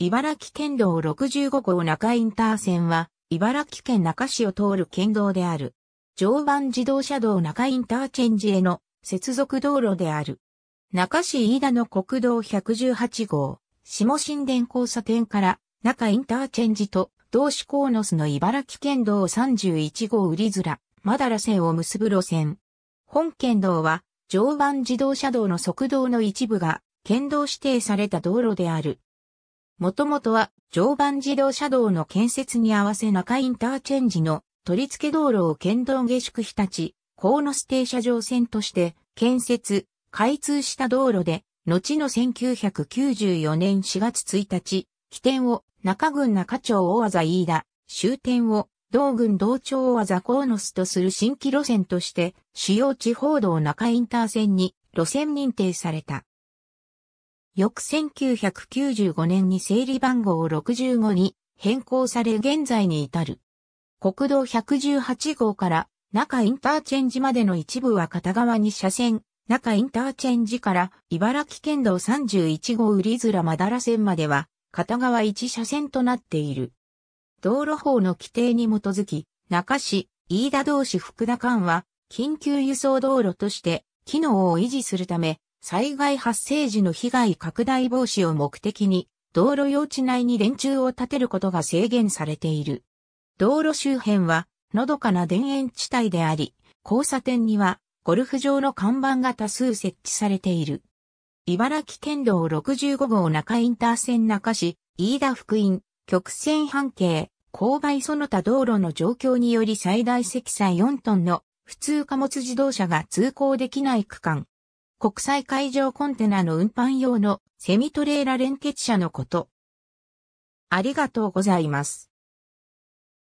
茨城県道65号中インター線は、茨城県中市を通る県道である。常磐自動車道中インターチェンジへの接続道路である。中市飯田の国道118号、下新田交差点から中インターチェンジと同志コーノスの茨城県道31号売り面、まだら線を結ぶ路線。本県道は常磐自動車道の側道の一部が県道指定された道路である。もともとは常磐自動車道の建設に合わせ中インターチェンジの取り付け道路を県道下宿日立、鴻ス停車場線として建設、開通した道路で、後の1994年4月1日、起点を中郡中町大技飯田、終点を道郡道町大技野スとする新規路線として、主要地方道中インター線に路線認定された。翌1995年に整理番号65に変更され現在に至る。国道118号から中インターチェンジまでの一部は片側に車線、中インターチェンジから茨城県道31号売面まだら線までは片側1車線となっている。道路法の規定に基づき、中市、飯田同士福田間は緊急輸送道路として機能を維持するため災害発生時の被害拡大防止を目的に、道路用地内に電柱を建てることが制限されている。道路周辺は、のどかな田園地帯であり、交差点には、ゴルフ場の看板が多数設置されている。茨城県道65号中インター線中市、飯田福院、曲線半径、勾配その他道路の状況により最大積載4トンの普通貨物自動車が通行できない区間、国際海上コンテナの運搬用のセミトレーラ連結車のこと。ありがとうございます。